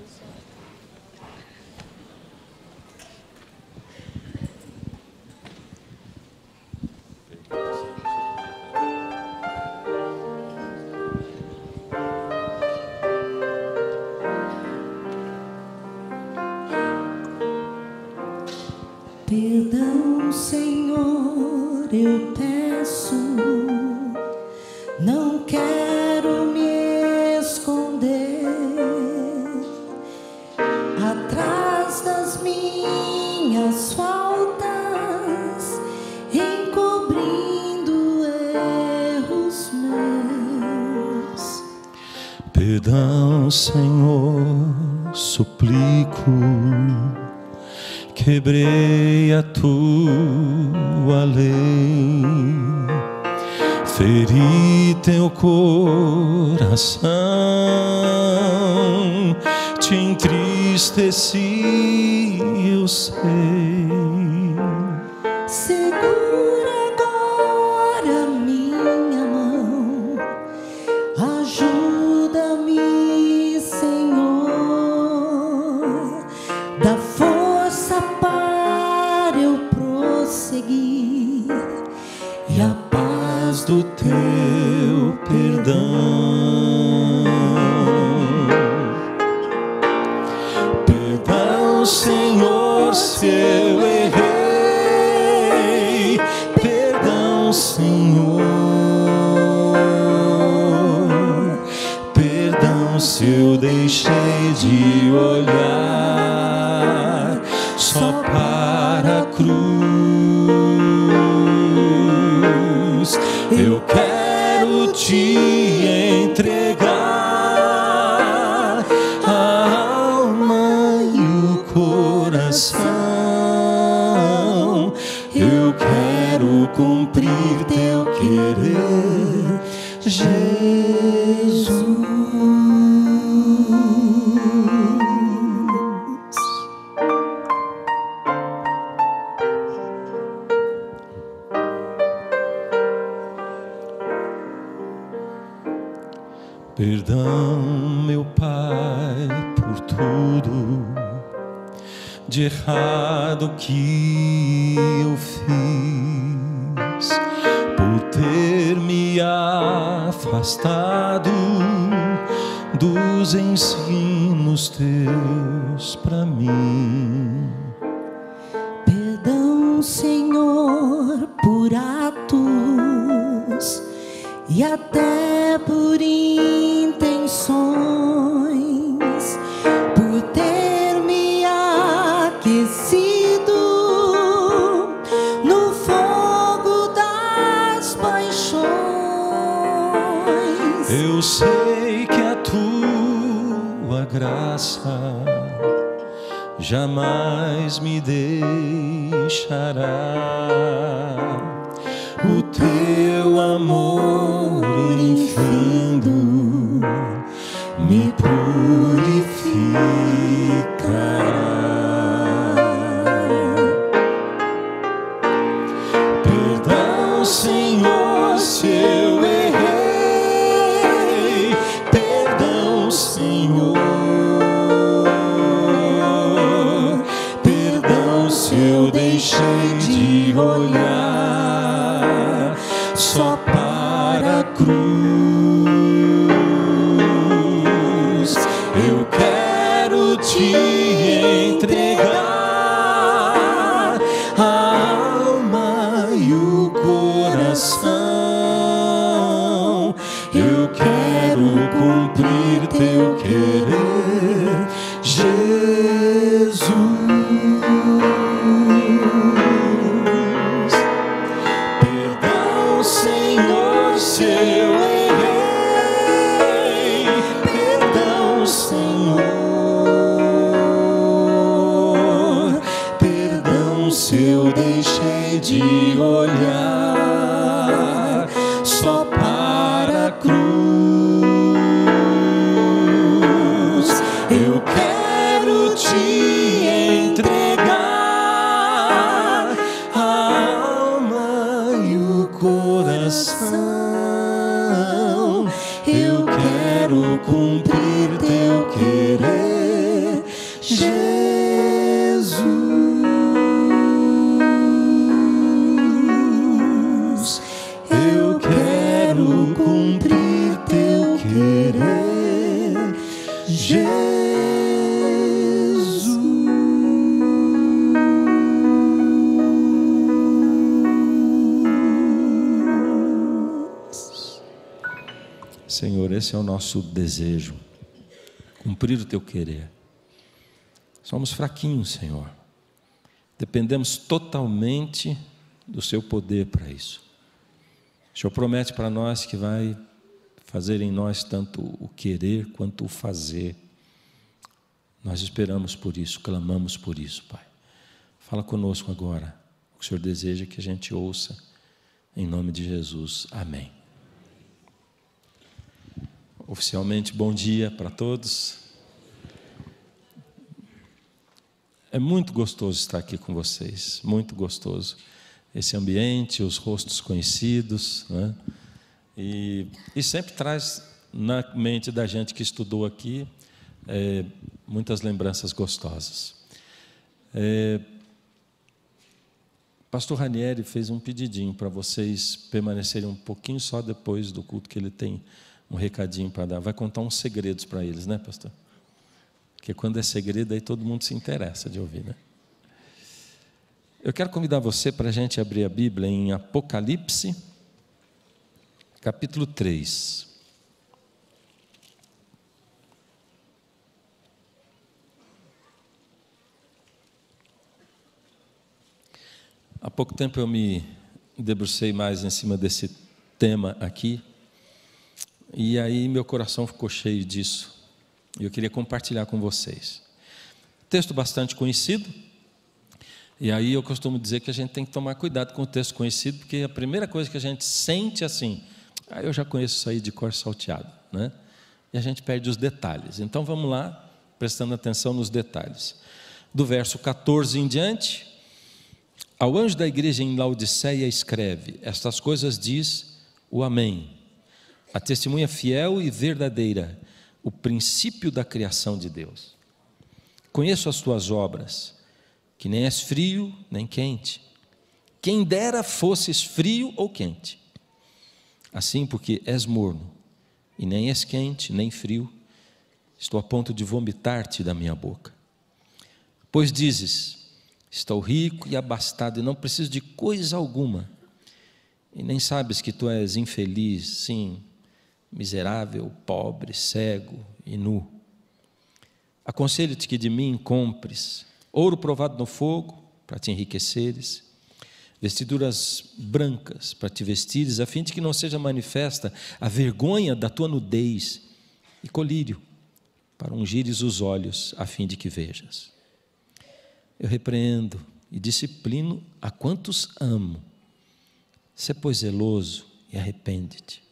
was. quebrei a tua lei, feri teu coração, te entristeci, eu sei. te entregar a alma e o coração. Eu quero cumprir teu querer, Jesus. Do que eu fiz por ter me afastado dos ensinos eu deixei de olhar só para a cruz. nosso desejo, cumprir o teu querer. Somos fraquinhos, Senhor. Dependemos totalmente do seu poder para isso. O Senhor promete para nós que vai fazer em nós tanto o querer quanto o fazer. Nós esperamos por isso, clamamos por isso, Pai. Fala conosco agora o que o Senhor deseja que a gente ouça. Em nome de Jesus. Amém. Oficialmente, bom dia para todos. É muito gostoso estar aqui com vocês, muito gostoso. Esse ambiente, os rostos conhecidos, né? e, e sempre traz na mente da gente que estudou aqui é, muitas lembranças gostosas. É, Pastor Ranieri fez um pedidinho para vocês permanecerem um pouquinho só depois do culto que ele tem um recadinho para dar. Vai contar uns segredos para eles, né, pastor? Porque quando é segredo, aí todo mundo se interessa de ouvir, né? Eu quero convidar você para a gente abrir a Bíblia em Apocalipse, capítulo 3. Há pouco tempo eu me debrucei mais em cima desse tema aqui, e aí meu coração ficou cheio disso. E eu queria compartilhar com vocês. Texto bastante conhecido. E aí eu costumo dizer que a gente tem que tomar cuidado com o texto conhecido, porque a primeira coisa que a gente sente é assim, ah, eu já conheço isso aí de cor salteado, né? E a gente perde os detalhes. Então vamos lá, prestando atenção nos detalhes. Do verso 14 em diante, ao anjo da igreja em Laodiceia escreve: Estas coisas diz o Amém a testemunha fiel e verdadeira, o princípio da criação de Deus. Conheço as tuas obras, que nem és frio nem quente. Quem dera fosses frio ou quente. Assim, porque és morno, e nem és quente nem frio, estou a ponto de vomitar-te da minha boca. Pois dizes: Estou rico e abastado, e não preciso de coisa alguma. E nem sabes que tu és infeliz, sim, miserável, pobre, cego e nu. Aconselho-te que de mim compres ouro provado no fogo, para te enriqueceres, vestiduras brancas para te vestires, a fim de que não seja manifesta a vergonha da tua nudez, e colírio para ungires os olhos, a fim de que vejas. Eu repreendo e disciplino a quantos amo. Sê, pois, zeloso e arrepende-te.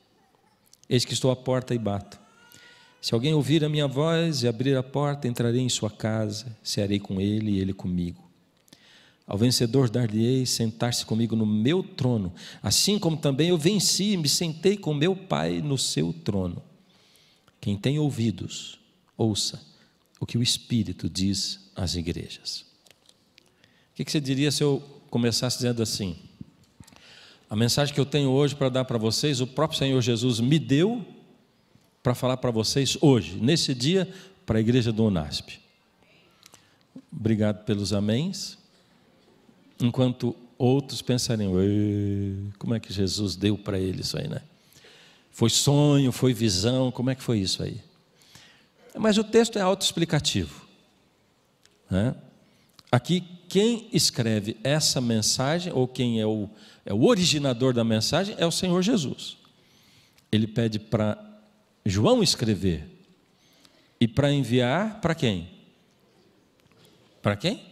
Eis que estou à porta e bato. Se alguém ouvir a minha voz e abrir a porta, entrarei em sua casa, cearei com ele e ele comigo. Ao vencedor dar-lhe-ei sentar-se comigo no meu trono, assim como também eu venci e me sentei com meu Pai no seu trono. Quem tem ouvidos, ouça o que o Espírito diz às igrejas. O que você diria se eu começasse dizendo assim? A mensagem que eu tenho hoje para dar para vocês, o próprio Senhor Jesus me deu para falar para vocês hoje, nesse dia, para a igreja do UNASP. Obrigado pelos améns. Enquanto outros pensariam, como é que Jesus deu para ele isso aí, né? Foi sonho, foi visão, como é que foi isso aí? Mas o texto é autoexplicativo. Né? Aqui, quem escreve essa mensagem, ou quem é o, é o originador da mensagem, é o Senhor Jesus. Ele pede para João escrever e para enviar para quem? Para quem?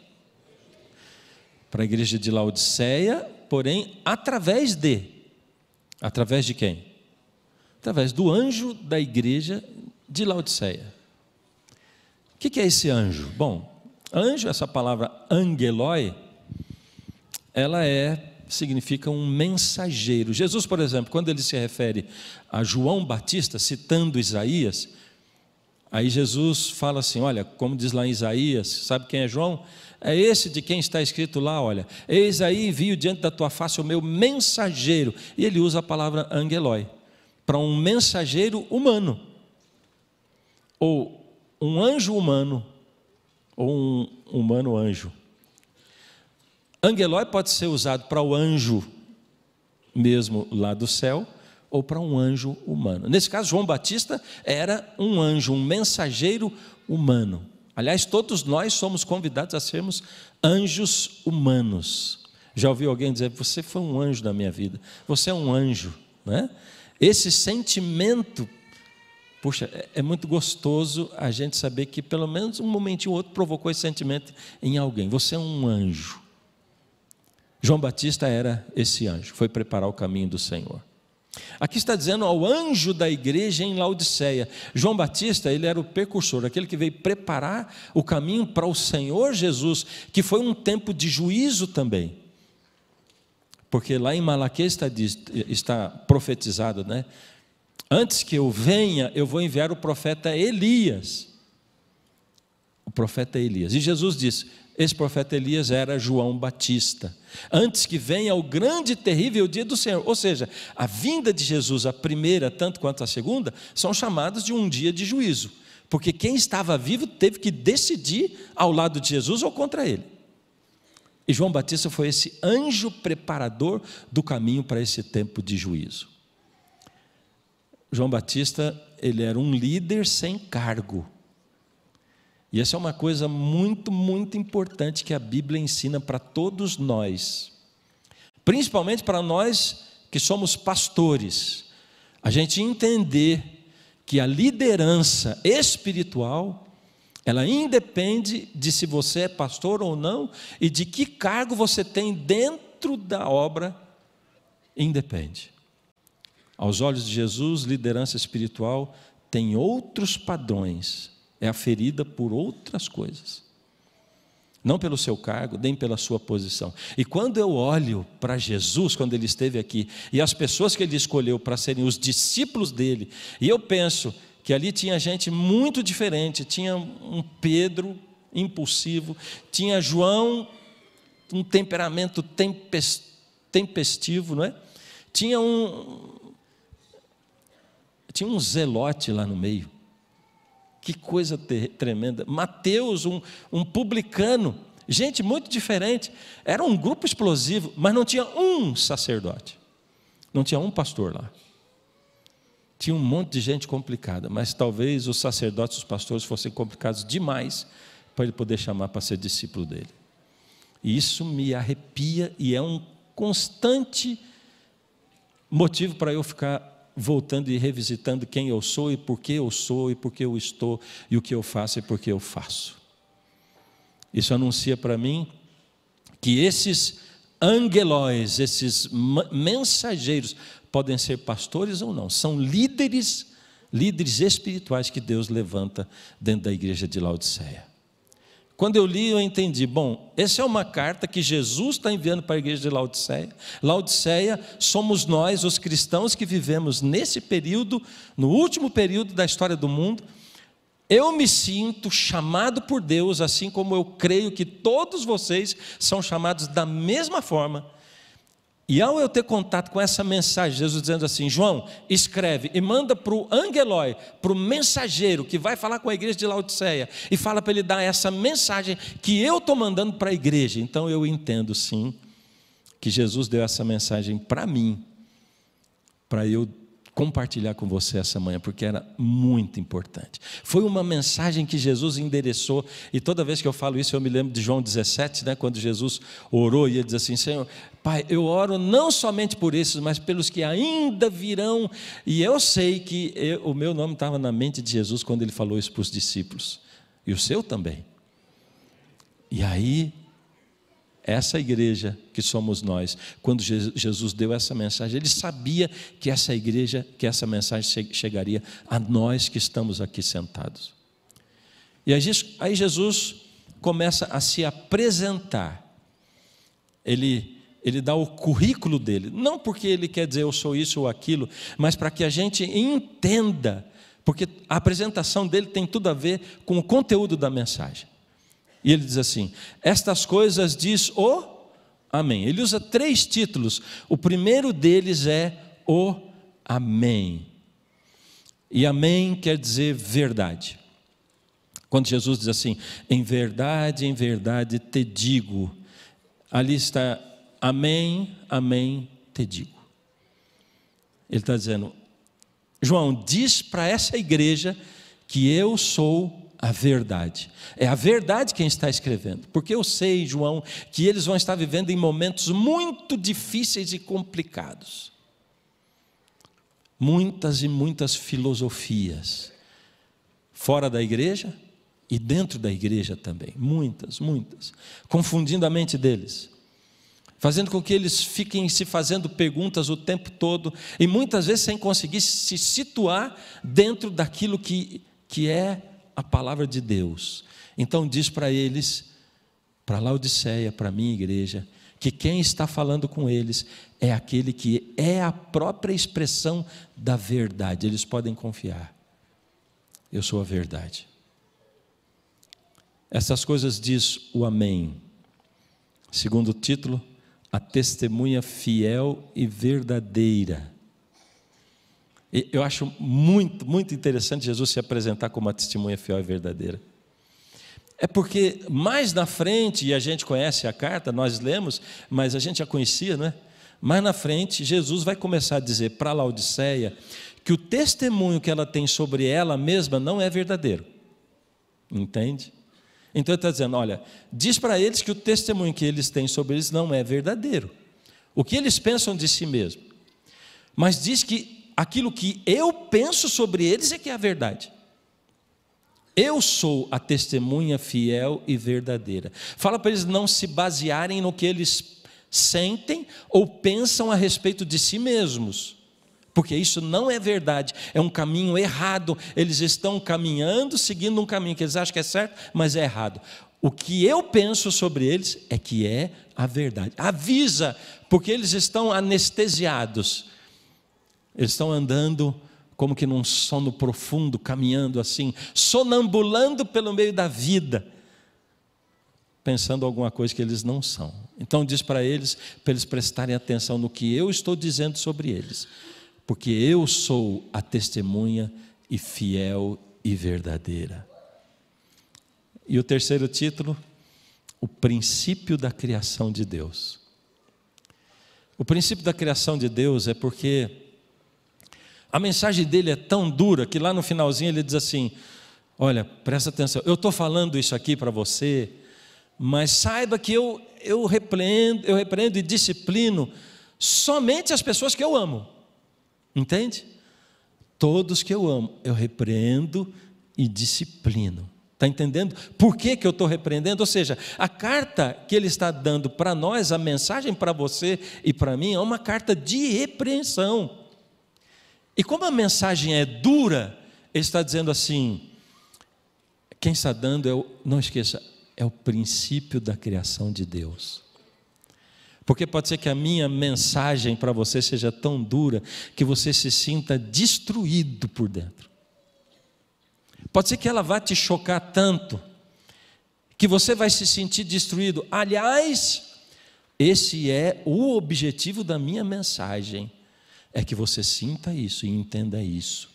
Para a igreja de Laodiceia, porém através de. Através de quem? Através do anjo da igreja de Laodiceia. O que é esse anjo? Bom, Anjo, essa palavra angeloi, ela é significa um mensageiro. Jesus, por exemplo, quando ele se refere a João Batista, citando Isaías, aí Jesus fala assim: olha, como diz lá em Isaías, sabe quem é João? É esse de quem está escrito lá, olha. Eis aí viu diante da tua face o meu mensageiro. E ele usa a palavra angeloi para um mensageiro humano. Ou um anjo humano ou um humano anjo. Angelói pode ser usado para o anjo mesmo lá do céu ou para um anjo humano. Nesse caso, João Batista era um anjo, um mensageiro humano. Aliás, todos nós somos convidados a sermos anjos humanos. Já ouvi alguém dizer: Você foi um anjo da minha vida, você é um anjo. Né? Esse sentimento Puxa, é, é muito gostoso a gente saber que pelo menos um momentinho ou outro provocou esse sentimento em alguém. Você é um anjo. João Batista era esse anjo, foi preparar o caminho do Senhor. Aqui está dizendo ao anjo da igreja em Laodiceia. João Batista, ele era o precursor, aquele que veio preparar o caminho para o Senhor Jesus, que foi um tempo de juízo também. Porque lá em Malaquias está, está profetizado, né? Antes que eu venha, eu vou enviar o profeta Elias. O profeta Elias. E Jesus disse: esse profeta Elias era João Batista. Antes que venha o grande e terrível dia do Senhor. Ou seja, a vinda de Jesus, a primeira, tanto quanto a segunda, são chamadas de um dia de juízo. Porque quem estava vivo teve que decidir ao lado de Jesus ou contra ele. E João Batista foi esse anjo preparador do caminho para esse tempo de juízo. João Batista, ele era um líder sem cargo. E essa é uma coisa muito, muito importante que a Bíblia ensina para todos nós. Principalmente para nós que somos pastores. A gente entender que a liderança espiritual ela independe de se você é pastor ou não e de que cargo você tem dentro da obra, independe. Aos olhos de Jesus, liderança espiritual tem outros padrões, é aferida por outras coisas. Não pelo seu cargo, nem pela sua posição. E quando eu olho para Jesus, quando ele esteve aqui, e as pessoas que ele escolheu para serem os discípulos dele, e eu penso que ali tinha gente muito diferente, tinha um Pedro impulsivo, tinha João, um temperamento tempestivo, não é? Tinha um, tinha um zelote lá no meio. Que coisa tremenda. Mateus, um, um publicano. Gente muito diferente. Era um grupo explosivo, mas não tinha um sacerdote. Não tinha um pastor lá. Tinha um monte de gente complicada, mas talvez os sacerdotes, os pastores fossem complicados demais para ele poder chamar para ser discípulo dele. E isso me arrepia e é um constante motivo para eu ficar voltando e revisitando quem eu sou e por que eu sou e por que eu estou e o que eu faço e por que eu faço. Isso anuncia para mim que esses angelóis, esses mensageiros, podem ser pastores ou não, são líderes, líderes espirituais que Deus levanta dentro da igreja de Laodiceia. Quando eu li, eu entendi. Bom, essa é uma carta que Jesus está enviando para a igreja de Laodiceia. Laodiceia somos nós, os cristãos que vivemos nesse período, no último período da história do mundo. Eu me sinto chamado por Deus, assim como eu creio que todos vocês são chamados da mesma forma e ao eu ter contato com essa mensagem, Jesus dizendo assim: João, escreve e manda para o angelói, para o mensageiro que vai falar com a igreja de Laodiceia, e fala para ele dar essa mensagem que eu estou mandando para a igreja. Então eu entendo sim que Jesus deu essa mensagem para mim, para eu compartilhar com você essa manhã, porque era muito importante. Foi uma mensagem que Jesus endereçou, e toda vez que eu falo isso, eu me lembro de João 17, né, quando Jesus orou e ele diz assim: Senhor, Pai, eu oro não somente por esses, mas pelos que ainda virão. E eu sei que eu, o meu nome estava na mente de Jesus quando ele falou isso para os discípulos, e o seu também. E aí, essa igreja que somos nós, quando Jesus deu essa mensagem, ele sabia que essa igreja, que essa mensagem chegaria a nós que estamos aqui sentados. E aí Jesus começa a se apresentar. Ele ele dá o currículo dele. Não porque ele quer dizer eu sou isso ou aquilo, mas para que a gente entenda, porque a apresentação dele tem tudo a ver com o conteúdo da mensagem. E ele diz assim: Estas coisas diz o Amém. Ele usa três títulos. O primeiro deles é o Amém. E Amém quer dizer verdade. Quando Jesus diz assim: Em verdade, em verdade te digo. Ali está Amém, amém, te digo. Ele está dizendo, João, diz para essa igreja que eu sou a verdade. É a verdade quem está escrevendo, porque eu sei, João, que eles vão estar vivendo em momentos muito difíceis e complicados. Muitas e muitas filosofias, fora da igreja e dentro da igreja também, muitas, muitas, confundindo a mente deles fazendo com que eles fiquem se fazendo perguntas o tempo todo e muitas vezes sem conseguir se situar dentro daquilo que, que é a palavra de Deus. Então diz para eles, para Laodiceia, para a minha igreja, que quem está falando com eles é aquele que é a própria expressão da verdade. Eles podem confiar. Eu sou a verdade. Essas coisas diz o Amém. Segundo título, a testemunha fiel e verdadeira. E eu acho muito, muito interessante Jesus se apresentar como a testemunha fiel e verdadeira. É porque mais na frente, e a gente conhece a carta, nós lemos, mas a gente já conhecia, não é? Mais na frente, Jesus vai começar a dizer para Laodiceia que o testemunho que ela tem sobre ela mesma não é verdadeiro. Entende? Então ele está dizendo: olha, diz para eles que o testemunho que eles têm sobre eles não é verdadeiro. O que eles pensam de si mesmo. Mas diz que aquilo que eu penso sobre eles é que é a verdade. Eu sou a testemunha fiel e verdadeira. Fala para eles não se basearem no que eles sentem ou pensam a respeito de si mesmos porque isso não é verdade, é um caminho errado. Eles estão caminhando, seguindo um caminho que eles acham que é certo, mas é errado. O que eu penso sobre eles é que é a verdade. Avisa, porque eles estão anestesiados. Eles estão andando como que num sono profundo, caminhando assim, sonambulando pelo meio da vida, pensando alguma coisa que eles não são. Então diz para eles, para eles prestarem atenção no que eu estou dizendo sobre eles porque eu sou a testemunha e fiel e verdadeira. E o terceiro título, o princípio da criação de Deus. O princípio da criação de Deus é porque a mensagem dele é tão dura que lá no finalzinho ele diz assim: Olha, presta atenção, eu estou falando isso aqui para você, mas saiba que eu, eu, repreendo, eu repreendo e disciplino somente as pessoas que eu amo. Entende? Todos que eu amo, eu repreendo e disciplino. Está entendendo? Por que, que eu estou repreendendo? Ou seja, a carta que ele está dando para nós, a mensagem para você e para mim, é uma carta de repreensão. E como a mensagem é dura, ele está dizendo assim: quem está dando é o, não esqueça, é o princípio da criação de Deus. Porque pode ser que a minha mensagem para você seja tão dura que você se sinta destruído por dentro. Pode ser que ela vá te chocar tanto que você vai se sentir destruído. Aliás, esse é o objetivo da minha mensagem, é que você sinta isso e entenda isso.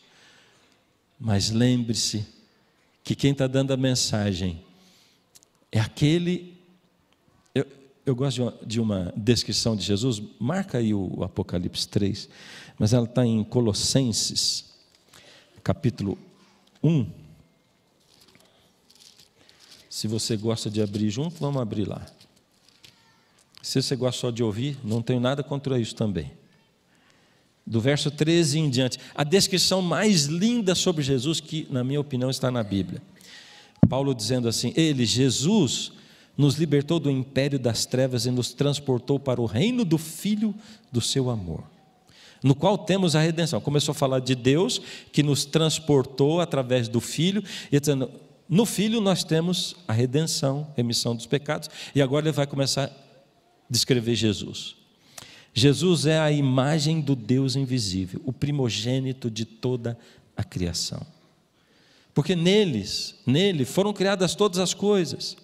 Mas lembre-se que quem está dando a mensagem é aquele eu gosto de uma descrição de Jesus, marca aí o Apocalipse 3, mas ela está em Colossenses, capítulo 1. Se você gosta de abrir junto, vamos abrir lá. Se você gosta só de ouvir, não tenho nada contra isso também. Do verso 13 em diante, a descrição mais linda sobre Jesus que, na minha opinião, está na Bíblia. Paulo dizendo assim: Ele, Jesus, nos libertou do império das trevas e nos transportou para o reino do Filho do seu amor, no qual temos a redenção. Começou a falar de Deus que nos transportou através do Filho, e dizendo, no Filho nós temos a redenção, remissão dos pecados, e agora ele vai começar a descrever Jesus. Jesus é a imagem do Deus invisível, o primogênito de toda a criação. Porque neles, nele foram criadas todas as coisas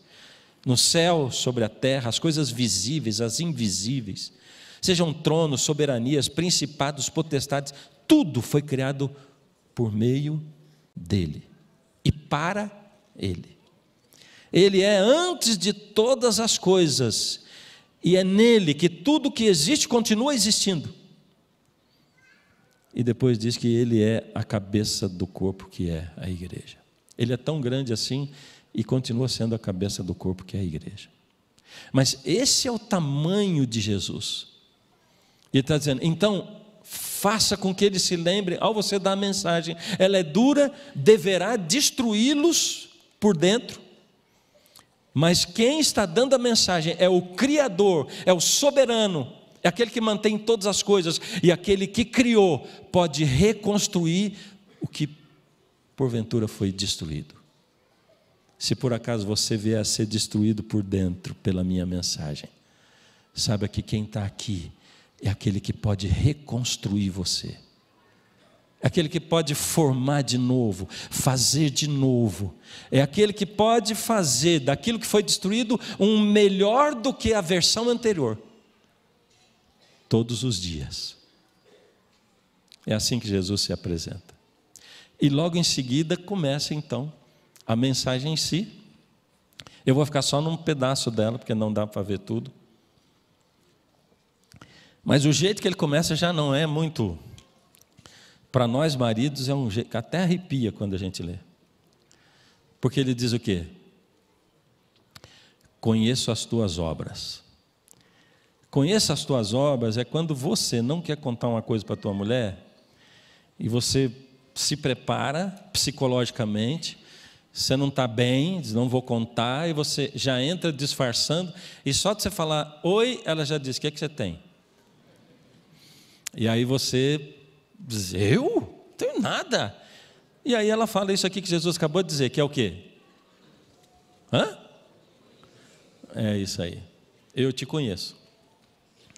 no céu, sobre a terra, as coisas visíveis, as invisíveis, sejam tronos, soberanias, principados, potestades, tudo foi criado por meio dele e para ele. Ele é antes de todas as coisas e é nele que tudo que existe continua existindo. E depois diz que ele é a cabeça do corpo que é a igreja. Ele é tão grande assim e continua sendo a cabeça do corpo que é a igreja. Mas esse é o tamanho de Jesus. Ele está dizendo, então, faça com que eles se lembrem, ao você dar a mensagem, ela é dura, deverá destruí-los por dentro. Mas quem está dando a mensagem é o Criador, é o soberano, é aquele que mantém todas as coisas, e aquele que criou pode reconstruir o que porventura foi destruído se por acaso você vier a ser destruído por dentro pela minha mensagem, saiba que quem está aqui é aquele que pode reconstruir você, é aquele que pode formar de novo, fazer de novo, é aquele que pode fazer daquilo que foi destruído um melhor do que a versão anterior, todos os dias. É assim que Jesus se apresenta. E logo em seguida começa então a mensagem em si. Eu vou ficar só num pedaço dela, porque não dá para ver tudo. Mas o jeito que ele começa já não é muito. Para nós maridos é um jeito que até arrepia quando a gente lê. Porque ele diz o quê? Conheço as tuas obras. Conheça as tuas obras é quando você não quer contar uma coisa para tua mulher e você se prepara psicologicamente você não está bem, diz, não vou contar, e você já entra disfarçando, e só de você falar oi, ela já diz: o que, é que você tem? E aí você diz: eu? Não tenho nada. E aí ela fala isso aqui que Jesus acabou de dizer, que é o quê? Hã? É isso aí. Eu te conheço.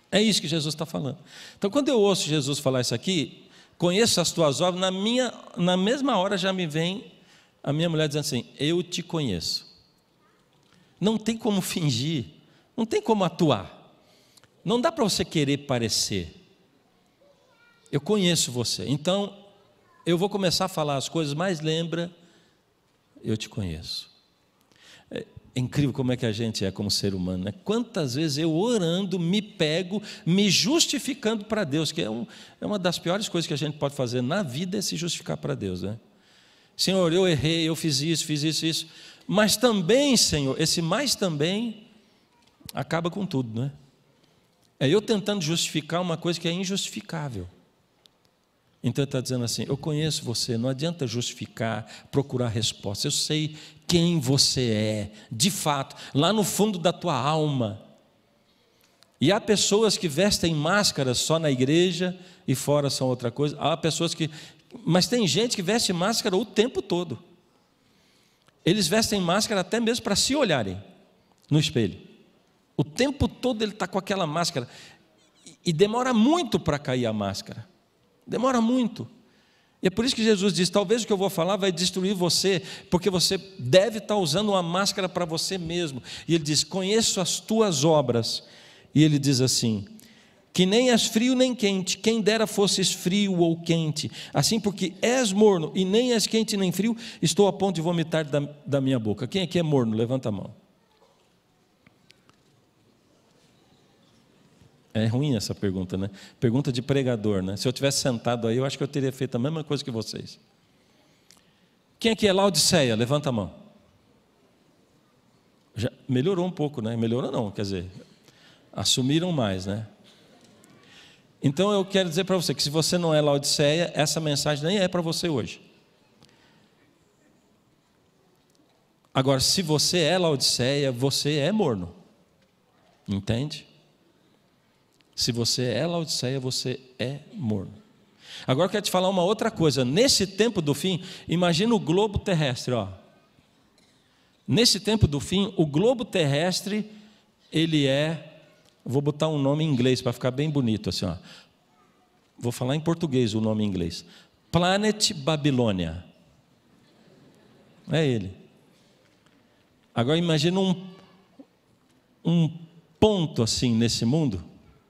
É isso que Jesus está falando. Então, quando eu ouço Jesus falar isso aqui, conheço as tuas obras, na, minha, na mesma hora já me vem a minha mulher diz assim: Eu te conheço. Não tem como fingir, não tem como atuar. Não dá para você querer parecer. Eu conheço você. Então, eu vou começar a falar as coisas, mas lembra, eu te conheço. É, é incrível como é que a gente é como ser humano, né? Quantas vezes eu orando, me pego, me justificando para Deus, que é, um, é uma das piores coisas que a gente pode fazer na vida é se justificar para Deus, né? Senhor, eu errei, eu fiz isso, fiz isso, isso. Mas também, Senhor, esse mais também acaba com tudo, não é? É eu tentando justificar uma coisa que é injustificável. Então ele está dizendo assim: Eu conheço você, não adianta justificar, procurar resposta. Eu sei quem você é, de fato, lá no fundo da tua alma. E há pessoas que vestem máscaras só na igreja e fora são outra coisa. Há pessoas que mas tem gente que veste máscara o tempo todo. Eles vestem máscara até mesmo para se olharem no espelho. O tempo todo ele está com aquela máscara. E demora muito para cair a máscara. Demora muito. E é por isso que Jesus diz: talvez o que eu vou falar vai destruir você, porque você deve estar tá usando uma máscara para você mesmo. E ele diz: conheço as tuas obras. E ele diz assim: que nem és frio nem quente, quem dera fosses frio ou quente. Assim, porque és morno e nem és quente nem frio, estou a ponto de vomitar da, da minha boca. Quem aqui é morno? Levanta a mão. É ruim essa pergunta, né? Pergunta de pregador, né? Se eu tivesse sentado aí, eu acho que eu teria feito a mesma coisa que vocês. Quem aqui é Laodiceia? Levanta a mão. Já melhorou um pouco, né? Melhorou não, quer dizer, assumiram mais, né? Então eu quero dizer para você que se você não é Laodiceia, essa mensagem nem é para você hoje. Agora, se você é Laodiceia, você é morno. Entende? Se você é Laodiceia, você é morno. Agora eu quero te falar uma outra coisa. Nesse tempo do fim, imagina o globo terrestre, ó. Nesse tempo do fim, o globo terrestre ele é Vou botar um nome em inglês para ficar bem bonito assim, ó. Vou falar em português o nome em inglês. Planet Babilônia. É ele. Agora imagina um, um ponto assim nesse mundo,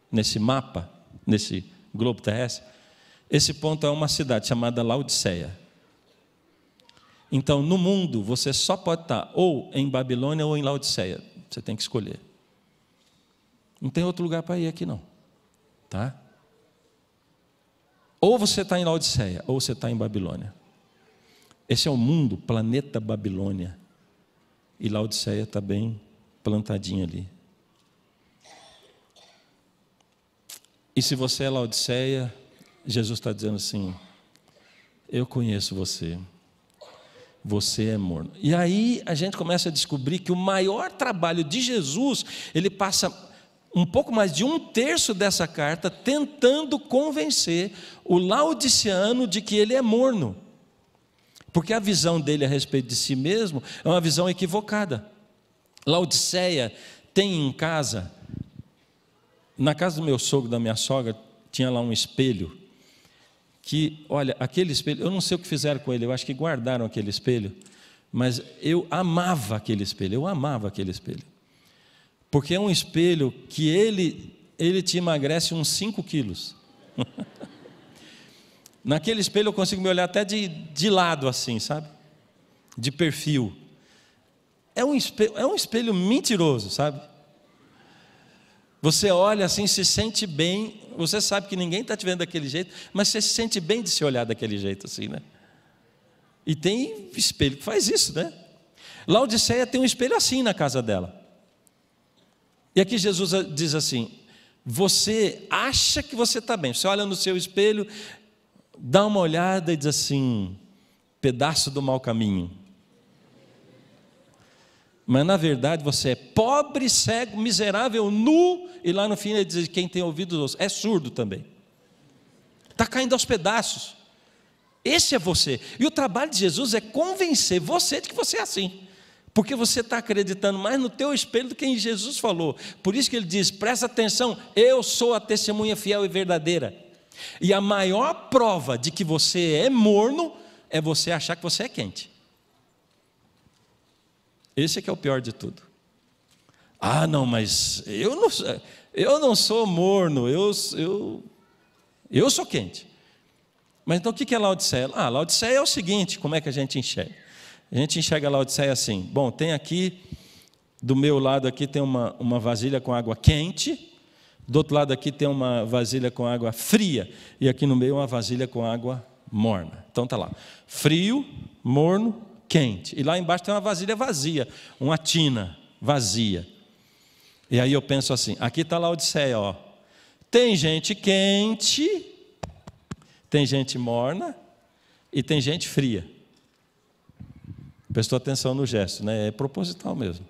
nesse mapa, nesse globo terrestre. Esse ponto é uma cidade chamada Laodiceia. Então, no mundo, você só pode estar ou em Babilônia ou em Laodiceia. Você tem que escolher. Não tem outro lugar para ir aqui não, tá? Ou você está em Laodiceia, ou você está em Babilônia. Esse é o mundo, planeta Babilônia. E Laodiceia está bem plantadinha ali. E se você é Laodiceia, Jesus está dizendo assim: Eu conheço você, você é morno. E aí a gente começa a descobrir que o maior trabalho de Jesus, ele passa um pouco mais de um terço dessa carta tentando convencer o laodiciano de que ele é morno. Porque a visão dele a respeito de si mesmo é uma visão equivocada. Laodiceia tem em casa, na casa do meu sogro, da minha sogra, tinha lá um espelho. Que, olha, aquele espelho, eu não sei o que fizeram com ele, eu acho que guardaram aquele espelho, mas eu amava aquele espelho, eu amava aquele espelho. Porque é um espelho que ele, ele te emagrece uns 5 quilos. Naquele espelho eu consigo me olhar até de, de lado assim, sabe? De perfil. É um, espelho, é um espelho mentiroso, sabe? Você olha assim, se sente bem. Você sabe que ninguém está te vendo daquele jeito, mas você se sente bem de se olhar daquele jeito assim, né? E tem espelho que faz isso, né? Laodiceia tem um espelho assim na casa dela. E aqui Jesus eh, diz assim: você acha que você está bem, você olha no seu espelho, dá uma olhada e diz assim: pedaço do mau caminho. Mas na verdade você é pobre, cego, miserável, nu, e lá no fim ele diz: quem tem ouvidos é surdo também. Está caindo aos pedaços. Esse é você. E o trabalho de Jesus é convencer você de que você é assim. Porque você está acreditando mais no teu espelho do que em Jesus falou. Por isso que ele diz: presta atenção, eu sou a testemunha fiel e verdadeira. E a maior prova de que você é morno é você achar que você é quente. Esse é que é o pior de tudo. Ah, não, mas eu não, eu não sou morno, eu, eu, eu sou quente. Mas então o que é Laodiceia? Ah, Laodiceia é o seguinte, como é que a gente enxerga? A gente enxerga Laodiceia assim: bom, tem aqui, do meu lado aqui tem uma, uma vasilha com água quente, do outro lado aqui tem uma vasilha com água fria, e aqui no meio uma vasilha com água morna. Então tá lá: frio, morno, quente. E lá embaixo tem uma vasilha vazia, uma tina vazia. E aí eu penso assim: aqui está Laodiceia, ó. Tem gente quente, tem gente morna e tem gente fria. Prestou atenção no gesto, né? É proposital mesmo.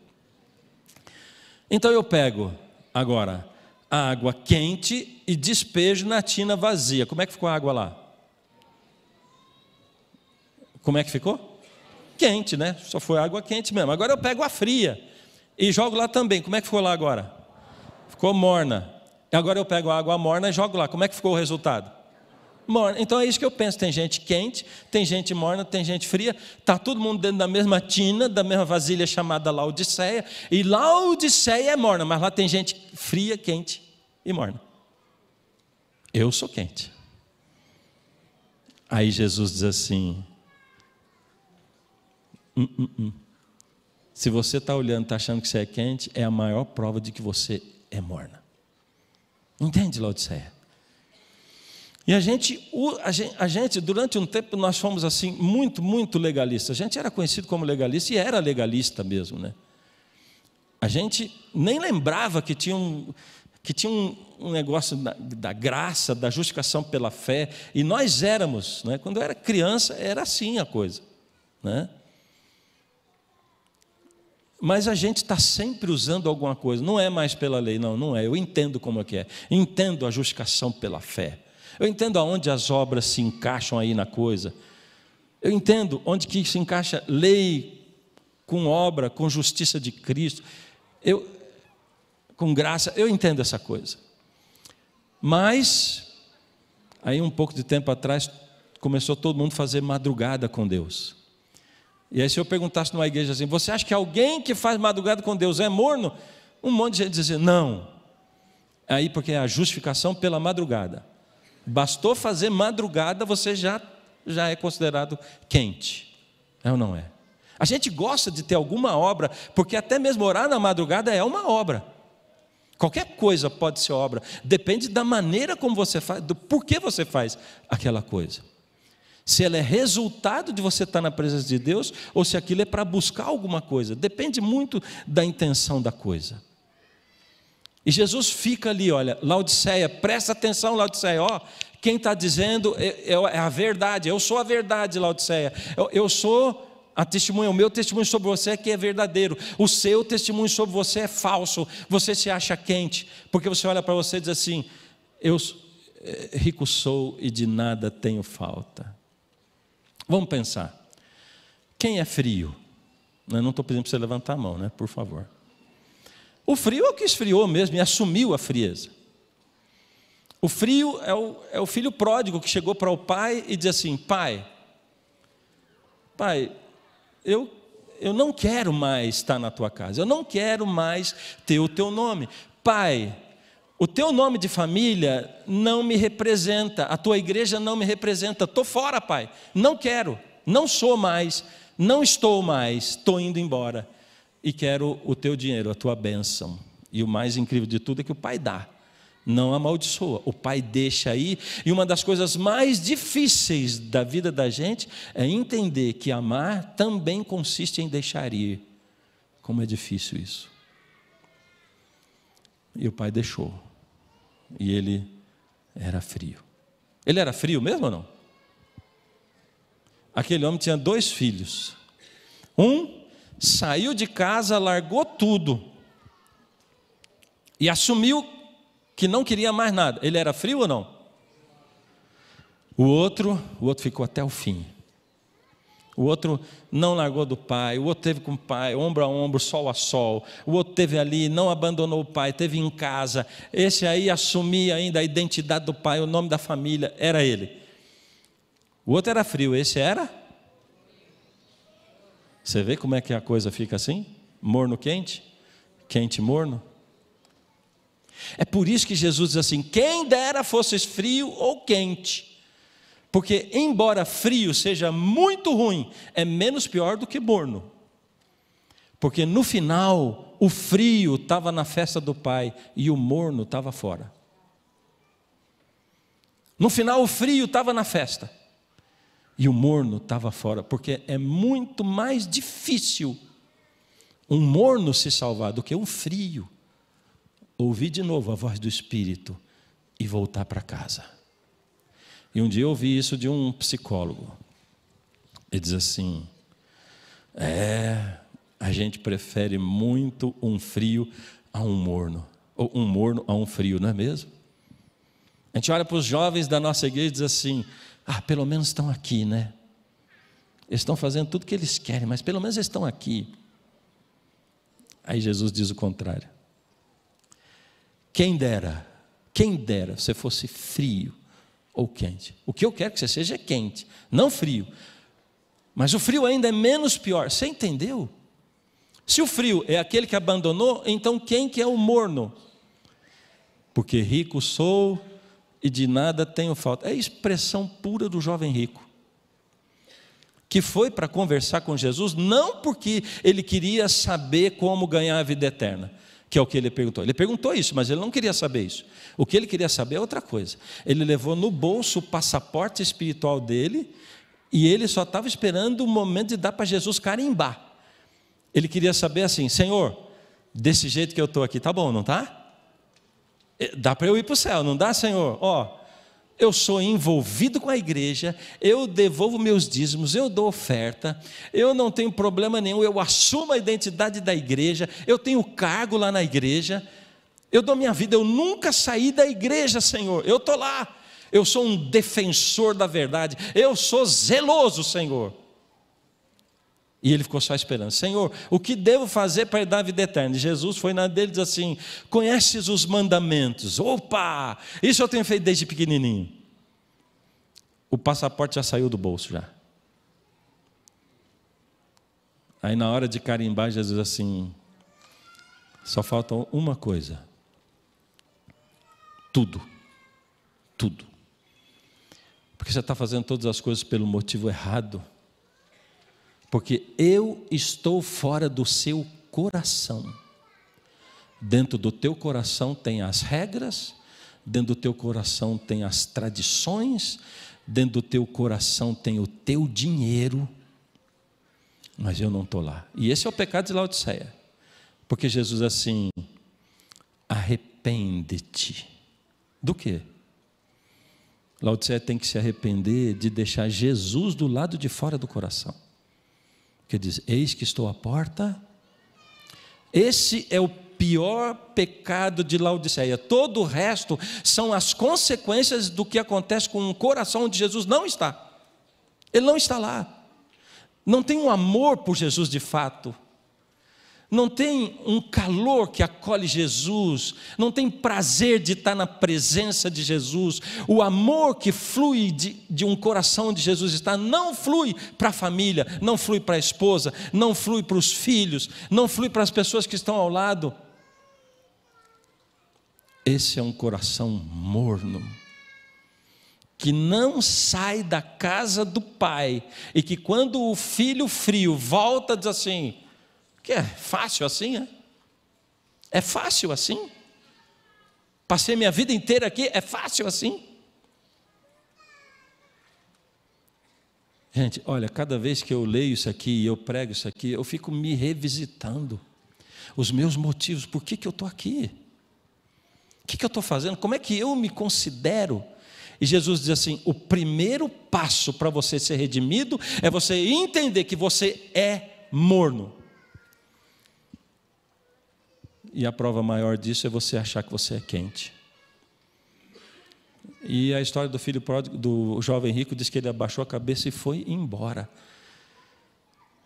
Então eu pego agora a água quente e despejo na tina vazia. Como é que ficou a água lá? Como é que ficou? Quente, né? Só foi água quente mesmo. Agora eu pego a fria e jogo lá também. Como é que ficou lá agora? Ficou morna. Agora eu pego a água morna e jogo lá. Como é que ficou o resultado? morna. Então é isso que eu penso: tem gente quente, tem gente morna, tem gente fria, está todo mundo dentro da mesma tina, da mesma vasilha chamada Laodiceia, e Laodiceia é morna, mas lá tem gente fria, quente e morna. Eu sou quente. Aí Jesus diz assim: hum, hum, hum. se você está olhando, está achando que você é quente, é a maior prova de que você é morna. Entende, Laodiceia? E a gente, a gente, durante um tempo, nós fomos assim, muito, muito legalistas. A gente era conhecido como legalista e era legalista mesmo, né? A gente nem lembrava que tinha um, que tinha um, um negócio da, da, graça, da justificação pela fé, e nós éramos, né? quando eu era criança, era assim a coisa. Né? Mas a gente está sempre usando alguma coisa, não é mais pela lei, não, não é. Eu entendo como é que é, entendo a justificação pela fé. Eu entendo aonde as obras se encaixam aí na coisa. Eu entendo onde que se encaixa lei com obra, com justiça de Cristo. Eu com graça, eu entendo essa coisa. Mas aí um pouco de tempo atrás começou todo mundo a fazer madrugada com Deus. E aí se eu perguntasse numa igreja assim, você acha que alguém que faz madrugada com Deus é morno? Um monte de gente dizia, não. Aí porque é a justificação pela madrugada. Bastou fazer madrugada, você já, já é considerado quente. É ou não é? A gente gosta de ter alguma obra, porque até mesmo orar na madrugada é uma obra. Qualquer coisa pode ser obra, depende da maneira como você faz, do porquê você faz aquela coisa. Se ela é resultado de você estar na presença de Deus, ou se aquilo é para buscar alguma coisa, depende muito da intenção da coisa. E Jesus fica ali, olha, Laodiceia, presta atenção, Laodiceia, ó, quem está dizendo é, é, é, a verdade, eu sou a verdade, Laodiceia, eu, eu sou a testemunha, o meu testemunho sobre você é que é verdadeiro, o seu testemunho sobre você é falso, você se acha quente, porque você olha para você e diz assim: eu é, rico sou e de nada tenho falta. Vamos pensar, quem é frio? Eu não estou pedindo para você levantar a mão, né? Por favor. O frio é o que esfriou mesmo e assumiu a frieza. O frio é o, é o filho pródigo que chegou para o pai e diz assim: Pai, pai, eu, eu não quero mais estar na tua casa, eu não quero mais ter o teu nome. Pai, o teu nome de família não me representa, a tua igreja não me representa, estou fora, pai, não quero, não sou mais, não estou mais, estou indo embora e quero o teu dinheiro, a tua bênção. E o mais incrível de tudo é que o pai dá, não amaldiçoa, o pai deixa aí. E uma das coisas mais difíceis da vida da gente é entender que amar também consiste em deixar ir. Como é difícil isso. E o pai deixou. E ele era frio. Ele era frio mesmo ou não? Aquele homem tinha dois filhos. Um saiu de casa, largou tudo e assumiu que não queria mais nada. Ele era frio ou não? O outro, o outro ficou até o fim. O outro não largou do pai, o outro teve com o pai, ombro a ombro, sol a sol. O outro teve ali, não abandonou o pai, teve em casa. Esse aí assumia ainda a identidade do pai, o nome da família, era ele. O outro era frio, esse era você vê como é que a coisa fica assim? Morno quente? Quente morno? É por isso que Jesus diz assim: quem dera fosses frio ou quente. Porque, embora frio seja muito ruim, é menos pior do que morno. Porque no final, o frio estava na festa do Pai e o morno estava fora. No final, o frio estava na festa e o morno estava fora, porque é muito mais difícil um morno se salvar do que um frio. Ouvir de novo a voz do Espírito e voltar para casa. E um dia eu ouvi isso de um psicólogo. Ele diz assim: É, a gente prefere muito um frio a um morno, ou um morno a um frio, não é mesmo? A gente olha para os jovens da nossa igreja e diz assim: ah, pelo menos estão aqui, né? Eles estão fazendo tudo o que eles querem, mas pelo menos estão aqui. Aí Jesus diz o contrário. Quem dera, quem dera você fosse frio ou quente. O que eu quero que você seja é quente, não frio. Mas o frio ainda é menos pior. Você entendeu? Se o frio é aquele que abandonou, então quem que é o morno? Porque rico sou e de nada tenho falta. É a expressão pura do jovem rico. Que foi para conversar com Jesus, não porque ele queria saber como ganhar a vida eterna, que é o que ele perguntou. Ele perguntou isso, mas ele não queria saber isso. O que ele queria saber é outra coisa. Ele levou no bolso o passaporte espiritual dele e ele só estava esperando o momento de dar para Jesus carimbar. Ele queria saber assim: Senhor, desse jeito que eu estou aqui, tá bom, não está? É, dá para eu ir para o céu, não dá, Senhor? Ó, eu sou envolvido com a igreja, eu devolvo meus dízimos, eu dou oferta, eu não tenho problema nenhum, eu assumo a identidade da igreja, eu tenho cargo lá na igreja, eu dou minha vida, eu nunca saí da igreja, Senhor, eu estou lá, eu sou um defensor da verdade, eu sou zeloso, Senhor. E ele ficou só esperando. Senhor, o que devo fazer para dar a vida eterna? E Jesus foi na dele e disse assim: Conheces os mandamentos. Opa! Isso eu tenho feito desde pequenininho. O passaporte já saiu do bolso já. Aí na hora de carimbar, Jesus assim: Só falta uma coisa. Tudo. Tudo. Porque você está fazendo todas as coisas pelo motivo errado porque eu estou fora do seu coração. Dentro do teu coração tem as regras, dentro do teu coração tem as tradições, dentro do teu coração tem o teu dinheiro, mas eu não estou lá. E esse é o pecado de Laodiceia, porque Jesus assim, arrepende-te. Do quê? Laodiceia tem que se arrepender de deixar Jesus do lado de fora do coração que diz: Eis que estou à porta. Esse é o pior pecado de Laodiceia. Todo o resto são as consequências do que acontece com um coração onde Jesus não está. Ele não está lá. Não tem um amor por Jesus de fato não tem um calor que acolhe Jesus, não tem prazer de estar na presença de Jesus, o amor que flui de, de um coração de Jesus está, não flui para a família, não flui para a esposa, não flui para os filhos, não flui para as pessoas que estão ao lado. Esse é um coração morno, que não sai da casa do pai, e que quando o filho frio volta, diz assim: que é fácil assim, é? É fácil assim? Passei minha vida inteira aqui, é fácil assim? Gente, olha, cada vez que eu leio isso aqui e eu prego isso aqui, eu fico me revisitando. Os meus motivos, por que, que eu estou aqui? O que, que eu estou fazendo? Como é que eu me considero? E Jesus diz assim: o primeiro passo para você ser redimido é você entender que você é morno. E a prova maior disso é você achar que você é quente. E a história do filho pródigo, do jovem rico, diz que ele abaixou a cabeça e foi embora.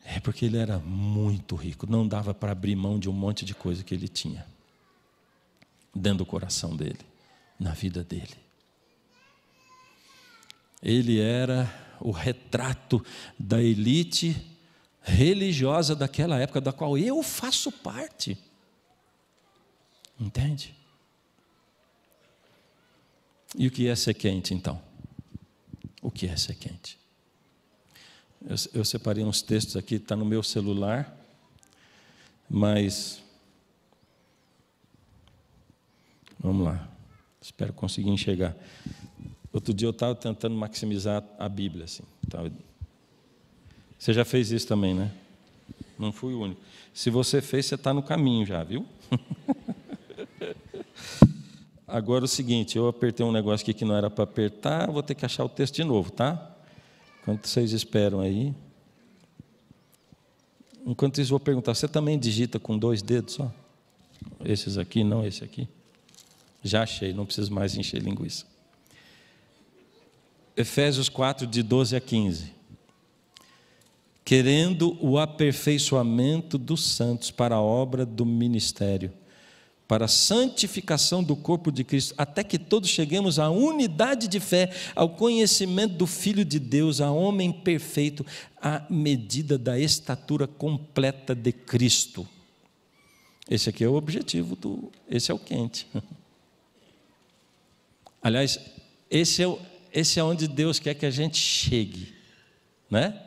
É porque ele era muito rico, não dava para abrir mão de um monte de coisa que ele tinha dentro do coração dele, na vida dele. Ele era o retrato da elite religiosa daquela época, da qual eu faço parte. Entende? E o que é ser quente, então? O que é ser quente? Eu, eu separei uns textos aqui, está no meu celular, mas. Vamos lá, espero conseguir enxergar. Outro dia eu estava tentando maximizar a Bíblia, assim. Tava... Você já fez isso também, né? Não fui o único. Se você fez, você está no caminho já, viu? Agora é o seguinte, eu apertei um negócio aqui que não era para apertar, vou ter que achar o texto de novo, tá? Enquanto vocês esperam aí. Enquanto isso, vou perguntar: você também digita com dois dedos só? Esses aqui, não esse aqui? Já achei, não preciso mais encher linguiça. Efésios 4, de 12 a 15. Querendo o aperfeiçoamento dos santos para a obra do ministério para a santificação do corpo de Cristo, até que todos cheguemos à unidade de fé, ao conhecimento do Filho de Deus, a homem perfeito, à medida da estatura completa de Cristo. Esse aqui é o objetivo do, esse é o quente. Aliás, esse é, esse é onde Deus quer que a gente chegue, né?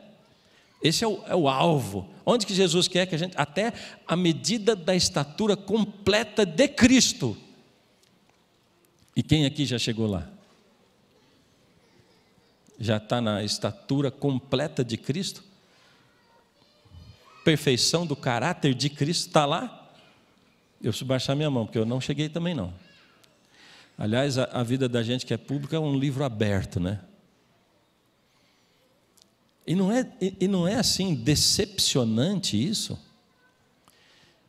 Esse é o, é o, alvo. Onde que Jesus quer que a gente. Até a medida da estatura completa de Cristo. E quem aqui já chegou lá? Já está na estatura completa de Cristo? Perfeição do caráter de Cristo está lá? Eu preciso baixar minha mão, porque eu não cheguei também não. Aliás, a, a vida da gente que é pública é um livro aberto, né? E não é, e não é assim decepcionante isso?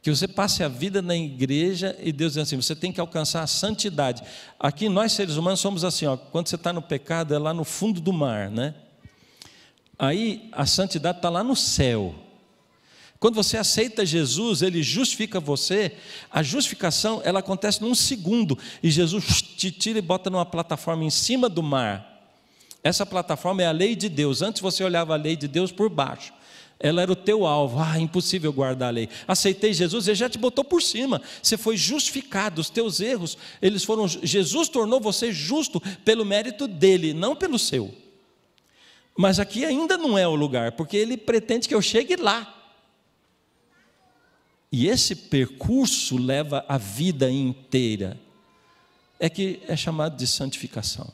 Que você passe a vida na igreja e Deus diz assim: você tem que alcançar a santidade. Aqui nós seres humanos somos assim, ó, quando você está no pecado, é lá no fundo do mar, né? Aí a santidade está lá no céu. Quando você aceita Jesus, ele justifica você. A justificação ela acontece num segundo e Jesus te tira e bota numa plataforma em cima do mar. Essa plataforma é a lei de Deus. Antes você olhava a lei de Deus por baixo. Ela era o teu alvo. Ah, impossível guardar a lei. Aceitei Jesus, ele já te botou por cima. Você foi justificado. Os teus erros, eles foram. Jesus tornou você justo pelo mérito dele, não pelo seu. Mas aqui ainda não é o lugar, porque ele pretende que eu chegue lá. E esse percurso leva a vida inteira. É que é chamado de santificação.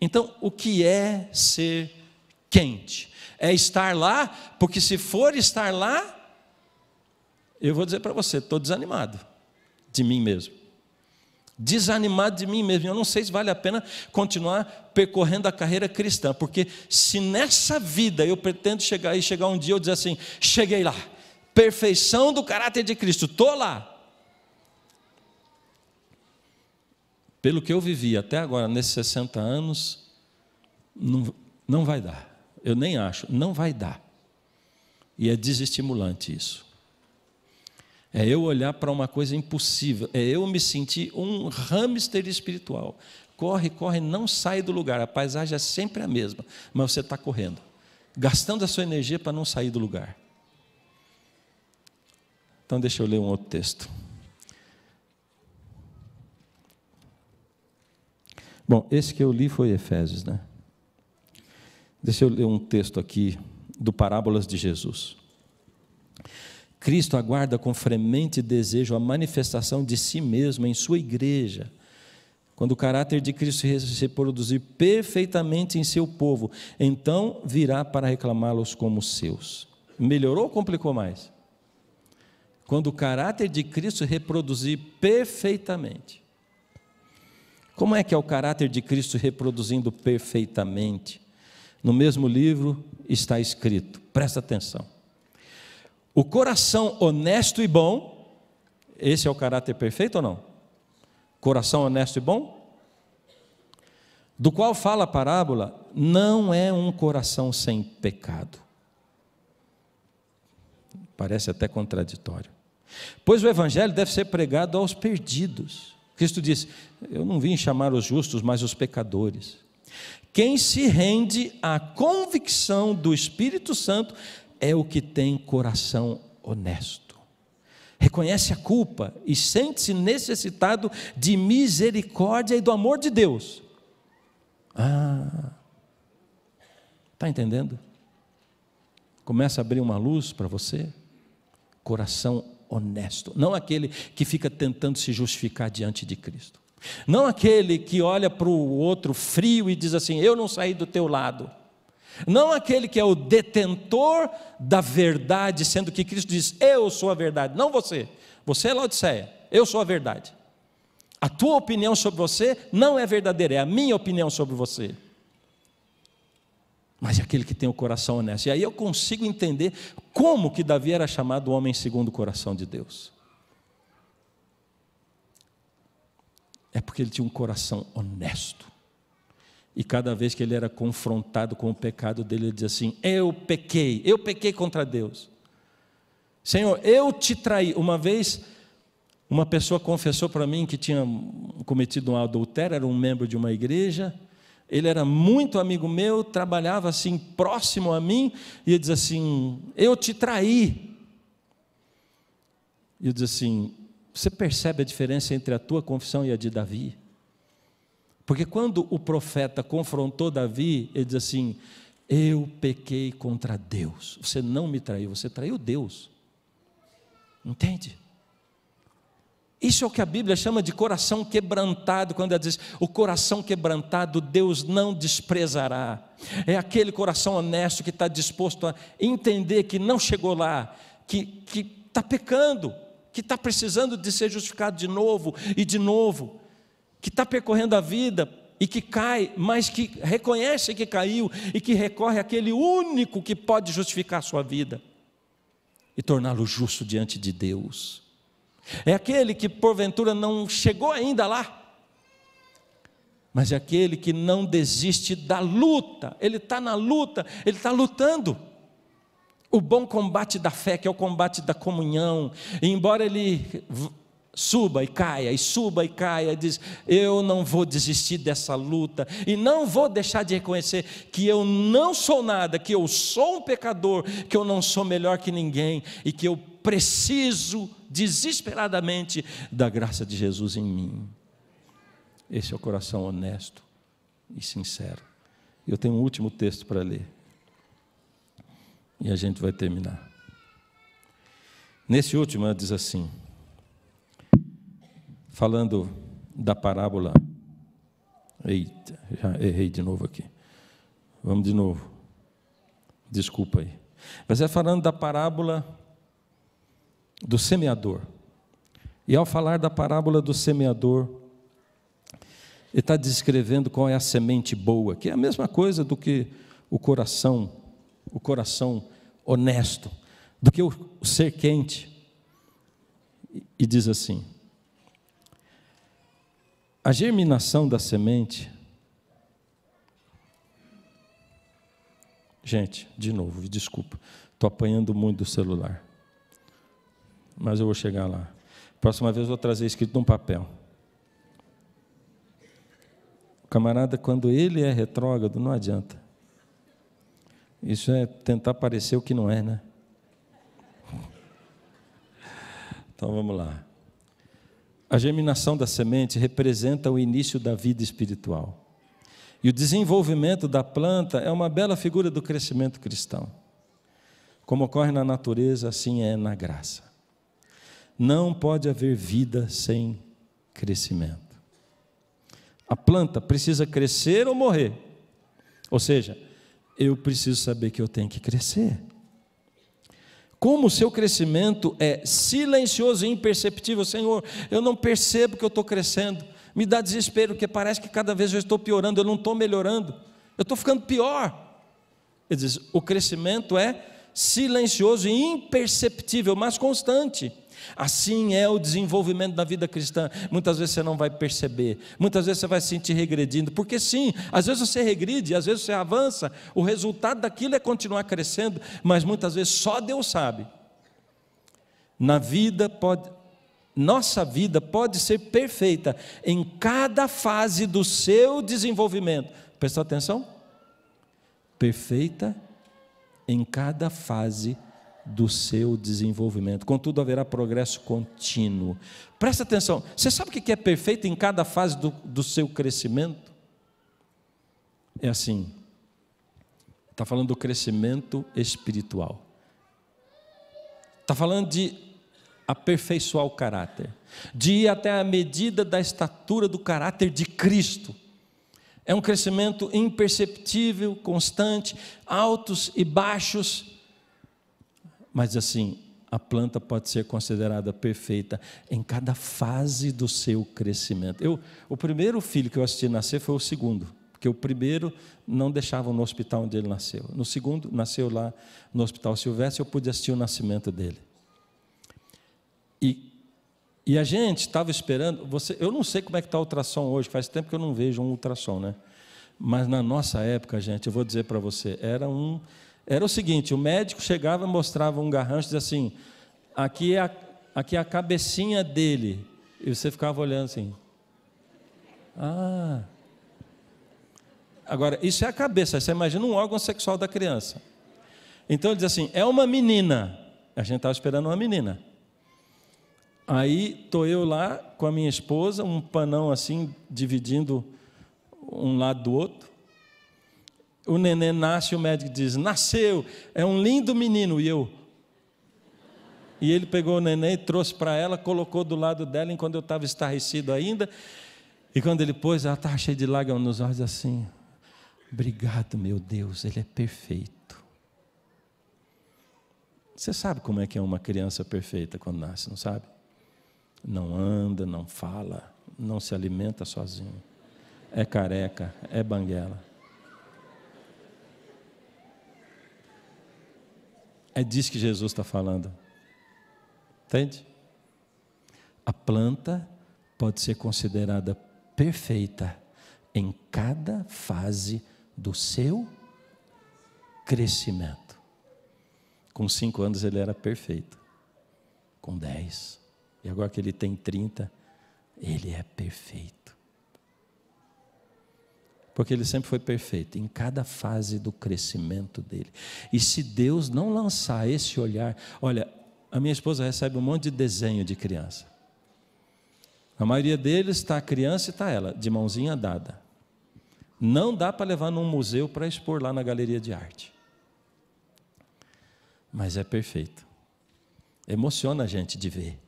Então, o que é ser quente? É estar lá, porque se for estar lá, eu vou dizer para você, estou desanimado de mim mesmo. Desanimado de mim mesmo. Eu não sei se vale a pena continuar percorrendo a carreira cristã, porque se nessa vida eu pretendo chegar e chegar um dia eu dizer assim: cheguei lá, perfeição do caráter de Cristo, estou lá. pelo que eu vivi até agora, nesses 60 anos, não, não vai dar. Eu nem acho, não vai dar. E é desestimulante isso. É eu olhar para uma coisa impossível, é eu me sentir um hamster espiritual. Corre, corre, não sai do lugar. A paisagem é sempre a mesma, mas você está correndo, gastando a sua energia para não sair do lugar. Então, deixa eu ler um outro texto. Bom, esse que eu li foi Efésios, né? Deixa eu ler um texto aqui do Parábolas de Jesus. Cristo aguarda com fremente desejo a manifestação de si mesmo em sua igreja. Quando o caráter de Cristo se produzir perfeitamente em seu povo, então virá para reclamá-los como seus. Melhorou ou complicou mais? Quando o caráter de Cristo reproduzir perfeitamente como é que é o caráter de Cristo reproduzindo perfeitamente? No mesmo livro está escrito, presta atenção. O coração honesto e bom, esse é o caráter perfeito ou não? Coração honesto e bom? Do qual fala a parábola, não é um coração sem pecado. Parece até contraditório. Pois o evangelho deve ser pregado aos perdidos Cristo disse: Eu não vim chamar os justos, mas os pecadores. Quem se rende à convicção do Espírito Santo é o que tem coração honesto. Reconhece a culpa e sente-se necessitado de misericórdia e do amor de Deus. Ah, está entendendo? Começa a abrir uma luz para você. Coração honesto, não aquele que fica tentando se justificar diante de Cristo. Não aquele que olha para o outro frio e diz assim: Eu não saí do teu lado. Não aquele que é o detentor da verdade, sendo que Cristo diz: Eu sou a verdade, não você. Você é Laodiceia, eu sou a verdade. A tua opinião sobre você não é verdadeira, é a minha opinião sobre você mas é aquele que tem o coração honesto. E aí eu consigo entender como que Davi era chamado homem segundo o coração de Deus. É porque ele tinha um coração honesto. E cada vez que ele era confrontado com o pecado dele, ele dizia assim: Eu pequei, eu pequei contra Deus. Senhor, eu te traí. Uma vez, uma pessoa confessou para mim que tinha cometido um adultério, era um membro de uma igreja. Ele era muito amigo meu, trabalhava assim próximo a mim, e ele diz assim: Eu te traí. E eu diz assim: Você percebe a diferença entre a tua confissão e a de Davi? Porque quando o profeta confrontou Davi, ele diz assim: Eu pequei contra Deus. Você não me traiu, você traiu Deus. Entende? Isso é o que a Bíblia chama de coração quebrantado, quando ela diz: o coração quebrantado Deus não desprezará. É aquele coração honesto que está disposto a entender que não chegou lá, que está pecando, que está precisando de ser justificado de novo e de novo, que está percorrendo a vida e que cai, mas que reconhece que caiu e que recorre àquele único que pode justificar a sua vida e torná-lo justo diante de Deus. É aquele que porventura não chegou ainda lá, mas é aquele que não desiste da luta, ele está na luta, ele está lutando. O bom combate da fé, que é o combate da comunhão, e embora ele suba e caia, e suba e caia, e diz: Eu não vou desistir dessa luta, e não vou deixar de reconhecer que eu não sou nada, que eu sou um pecador, que eu não sou melhor que ninguém, e que eu preciso desesperadamente da graça de Jesus em mim. Esse é o coração honesto e sincero. Eu tenho um último texto para ler. E a gente vai terminar. Nesse último, ela diz assim, falando da parábola. Eita, já errei de novo aqui. Vamos de novo. Desculpa aí. Mas é falando da parábola do semeador. E ao falar da parábola do semeador, ele está descrevendo qual é a semente boa, que é a mesma coisa do que o coração, o coração honesto, do que o ser quente. E diz assim: a germinação da semente. Gente, de novo, desculpa, estou apanhando muito do celular mas eu vou chegar lá. Próxima vez eu vou trazer escrito num papel. O camarada, quando ele é retrógrado, não adianta. Isso é tentar parecer o que não é, né? Então vamos lá. A germinação da semente representa o início da vida espiritual. E o desenvolvimento da planta é uma bela figura do crescimento cristão. Como ocorre na natureza, assim é na graça. Não pode haver vida sem crescimento. A planta precisa crescer ou morrer. Ou seja, eu preciso saber que eu tenho que crescer. Como o seu crescimento é silencioso e imperceptível, Senhor, eu não percebo que eu estou crescendo. Me dá desespero, porque parece que cada vez eu estou piorando, eu não estou melhorando, eu estou ficando pior. Ele diz: o crescimento é silencioso e imperceptível, mas constante. Assim é o desenvolvimento da vida cristã. Muitas vezes você não vai perceber, muitas vezes você vai se sentir regredindo, porque sim, às vezes você regride, às vezes você avança, o resultado daquilo é continuar crescendo, mas muitas vezes só Deus sabe. Na vida pode, nossa vida pode ser perfeita em cada fase do seu desenvolvimento. Prestou atenção? Perfeita em cada fase do seu desenvolvimento. Contudo, haverá progresso contínuo. Presta atenção, você sabe o que é perfeito em cada fase do, do seu crescimento? É assim, está falando do crescimento espiritual, está falando de aperfeiçoar o caráter, de ir até a medida da estatura do caráter de Cristo. É um crescimento imperceptível, constante, altos e baixos, mas assim, a planta pode ser considerada perfeita em cada fase do seu crescimento. Eu, o primeiro filho que eu assisti nascer foi o segundo, porque o primeiro não deixavam no hospital onde ele nasceu. No segundo, nasceu lá no Hospital Silvestre, eu pude assistir o nascimento dele. E, e a gente estava esperando, você, eu não sei como é que está o ultrassom hoje, faz tempo que eu não vejo um ultrassom, né? Mas na nossa época, gente, eu vou dizer para você, era um era o seguinte: o médico chegava, mostrava um garrancho e dizia assim: aqui é, a, aqui é a cabecinha dele. E você ficava olhando assim. Ah. Agora, isso é a cabeça, você imagina um órgão sexual da criança. Então ele diz assim: é uma menina. A gente estava esperando uma menina. Aí estou eu lá com a minha esposa, um panão assim, dividindo um lado do outro o neném nasce e o médico diz: Nasceu, é um lindo menino. E eu. E ele pegou o neném, trouxe para ela, colocou do lado dela enquanto eu estava estarrecido ainda. E quando ele pôs, ela estava cheia de lágrimas nos olhos, assim: Obrigado, meu Deus, ele é perfeito. Você sabe como é que é uma criança perfeita quando nasce, não sabe? Não anda, não fala, não se alimenta sozinho. É careca, é banguela. É disso que Jesus está falando. Entende? A planta pode ser considerada perfeita em cada fase do seu crescimento. Com cinco anos ele era perfeito. Com dez. E agora que ele tem 30, ele é perfeito porque ele sempre foi perfeito, em cada fase do crescimento dele. E se Deus não lançar esse olhar, olha, a minha esposa recebe um monte de desenho de criança. A maioria deles está a criança e está ela, de mãozinha dada. Não dá para levar num museu para expor lá na galeria de arte. Mas é perfeito. Emociona a gente de ver.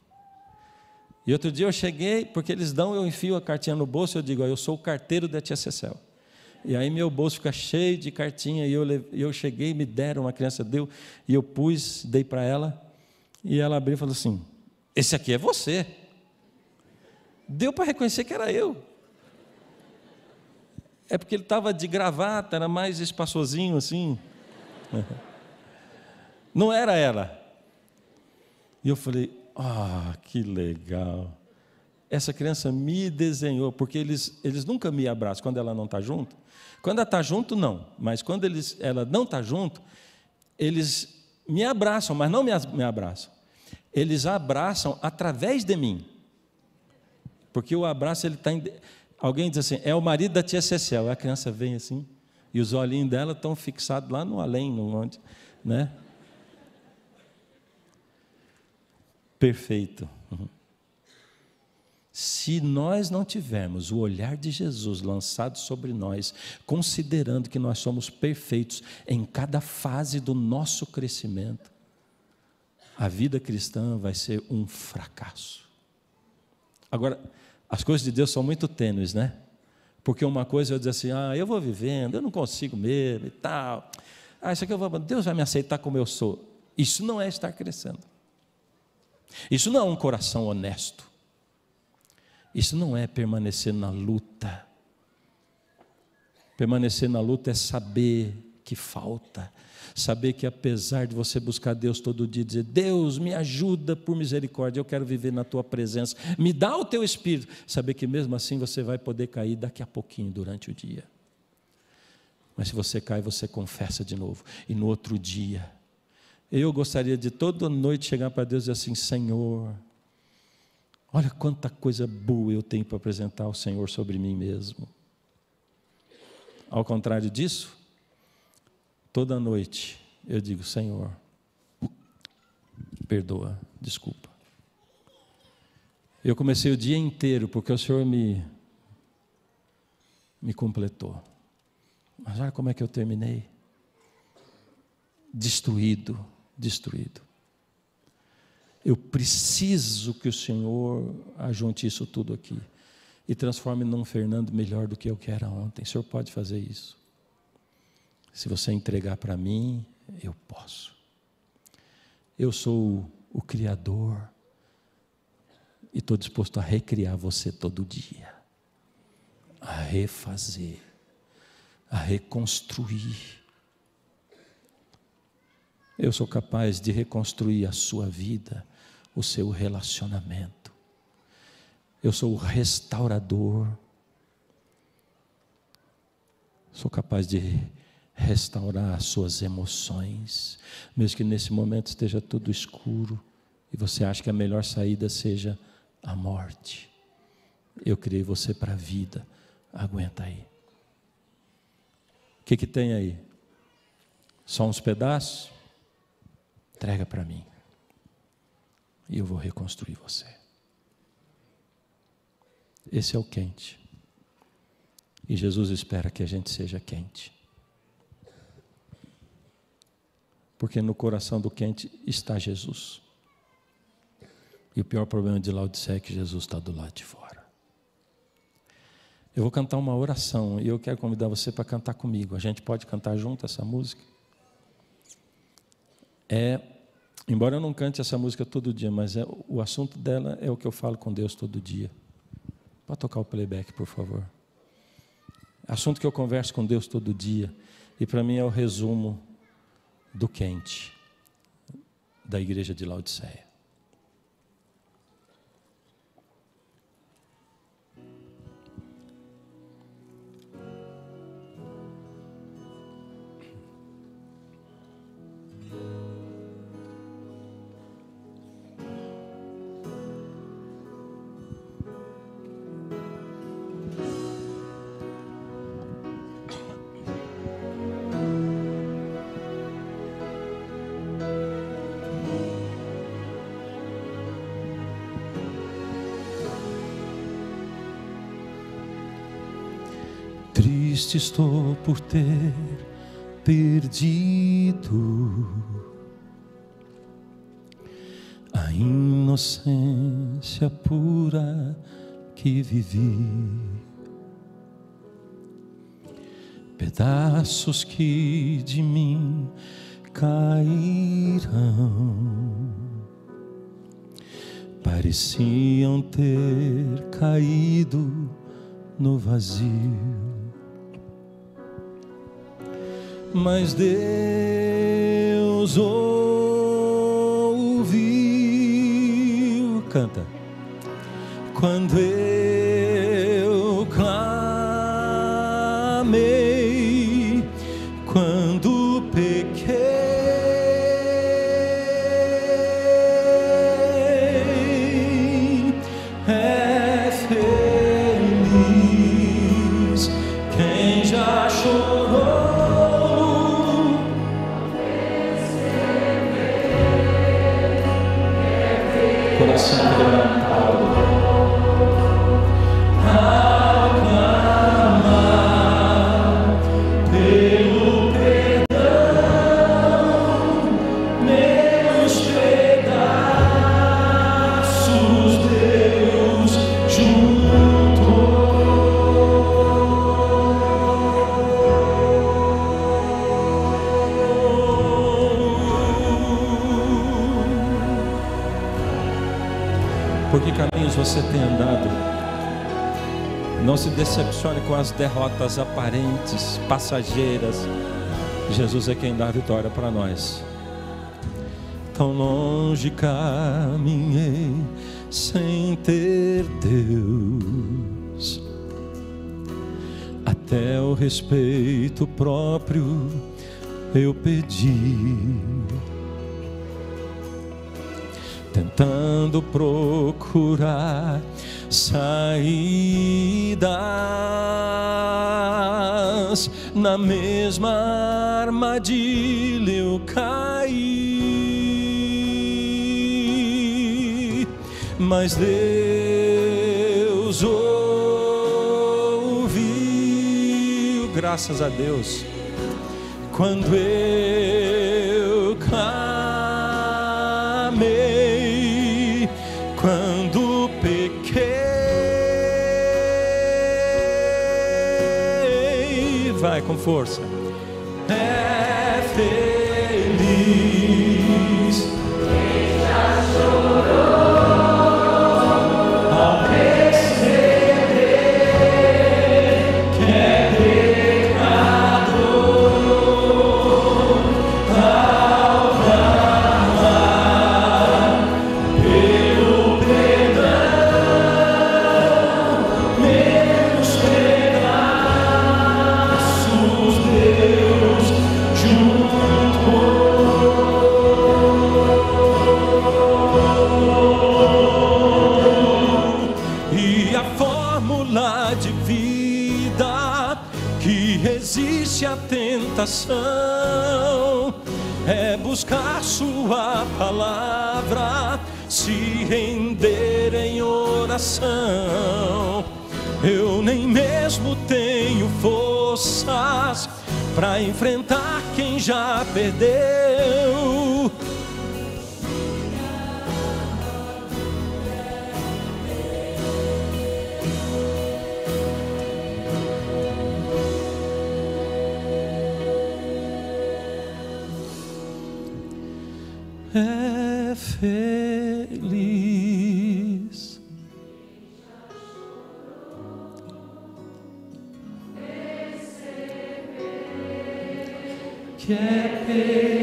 E outro dia eu cheguei, porque eles dão, eu enfio a cartinha no bolso, eu digo, ah, eu sou o carteiro da tia Cecel. E aí meu bolso fica cheio de cartinha e eu, eu cheguei, me deram, uma criança deu, e eu pus, dei para ela, e ela abriu e falou assim: Esse aqui é você. Deu para reconhecer que era eu. É porque ele estava de gravata, era mais espaçosinho assim. Não era ela. E eu falei: Ah, oh, que legal. Essa criança me desenhou, porque eles, eles nunca me abraçam. Quando ela não está junto, quando ela está junto, não. Mas quando eles, ela não está junto, eles me abraçam, mas não me, abraçam. Eles abraçam através de mim. Porque o abraço, ele está. Em... Alguém diz assim: é o marido da tia Cecel. A criança vem assim, e os olhinhos dela estão fixados lá no além, no onde. Né? Perfeito. Se nós não tivermos o olhar de Jesus lançado sobre nós, considerando que nós somos perfeitos em cada fase do nosso crescimento, a vida cristã vai ser um fracasso. Agora, as coisas de Deus são muito tênues, né? Porque uma coisa é eu dizer assim, ah, eu vou vivendo, eu não consigo mesmo e tal. Ah, isso aqui eu vou, Deus vai me aceitar como eu sou. Isso não é estar crescendo. Isso não é um coração honesto. Isso não é permanecer na luta. Permanecer na luta é saber que falta, saber que apesar de você buscar Deus todo dia, dizer: Deus, me ajuda por misericórdia, eu quero viver na tua presença, me dá o teu espírito, saber que mesmo assim você vai poder cair daqui a pouquinho durante o dia. Mas se você cai, você confessa de novo, e no outro dia. Eu gostaria de toda noite chegar para Deus e dizer assim: Senhor, Olha quanta coisa boa eu tenho para apresentar ao Senhor sobre mim mesmo. Ao contrário disso, toda noite eu digo: Senhor, perdoa, desculpa. Eu comecei o dia inteiro porque o Senhor me, me completou. Mas olha como é que eu terminei: destruído, destruído. Eu preciso que o Senhor ajunte isso tudo aqui e transforme num Fernando melhor do que eu que era ontem. O Senhor pode fazer isso. Se você entregar para mim, eu posso. Eu sou o Criador e estou disposto a recriar você todo dia, a refazer, a reconstruir. Eu sou capaz de reconstruir a sua vida o seu relacionamento. Eu sou o restaurador. Sou capaz de restaurar as suas emoções, mesmo que nesse momento esteja tudo escuro e você acha que a melhor saída seja a morte. Eu criei você para a vida. Aguenta aí. O que, que tem aí? Só uns pedaços? Entrega para mim e eu vou reconstruir você. Esse é o quente. E Jesus espera que a gente seja quente. Porque no coração do quente está Jesus. E o pior problema de Laodicea é que Jesus está do lado de fora. Eu vou cantar uma oração e eu quero convidar você para cantar comigo. A gente pode cantar junto essa música? É Embora eu não cante essa música todo dia, mas é, o assunto dela é o que eu falo com Deus todo dia. Pode tocar o playback, por favor. Assunto que eu converso com Deus todo dia. E para mim é o resumo do quente da igreja de Laodiceia. triste estou por ter perdido a inocência pura que vivi. Pedaços que de mim caíram, pareciam ter caído no vazio mas Deus ouviu. Canta. Quando eu você tem andado. Não se decepcione com as derrotas aparentes, passageiras. Jesus é quem dá a vitória para nós. Tão longe caminhei sem ter Deus, até o respeito próprio eu pedi tentando procurar saídas. Na mesma armadilha eu caí, mas Deus ouviu, graças a Deus, quando eu força. É feliz. oração é buscar Sua palavra, se render em oração. Eu nem mesmo tenho forças para enfrentar quem já perdeu feliz. Que é feliz.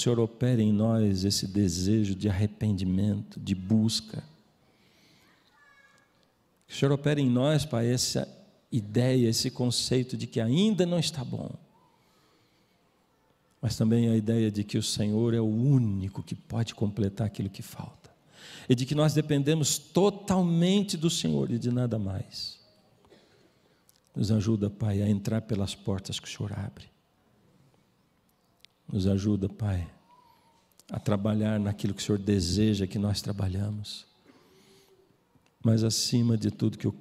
Senhor opere em nós esse desejo de arrependimento, de busca. Que o Senhor opere em nós, Pai, essa ideia, esse conceito de que ainda não está bom. Mas também a ideia de que o Senhor é o único que pode completar aquilo que falta. E de que nós dependemos totalmente do Senhor e de nada mais. Nos ajuda, Pai, a entrar pelas portas que o Senhor abre nos ajuda, Pai, a trabalhar naquilo que o Senhor deseja que nós trabalhamos. Mas acima de tudo, que o,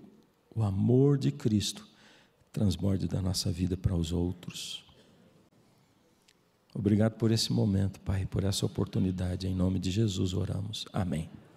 o amor de Cristo transborde da nossa vida para os outros. Obrigado por esse momento, Pai, por essa oportunidade. Em nome de Jesus oramos. Amém.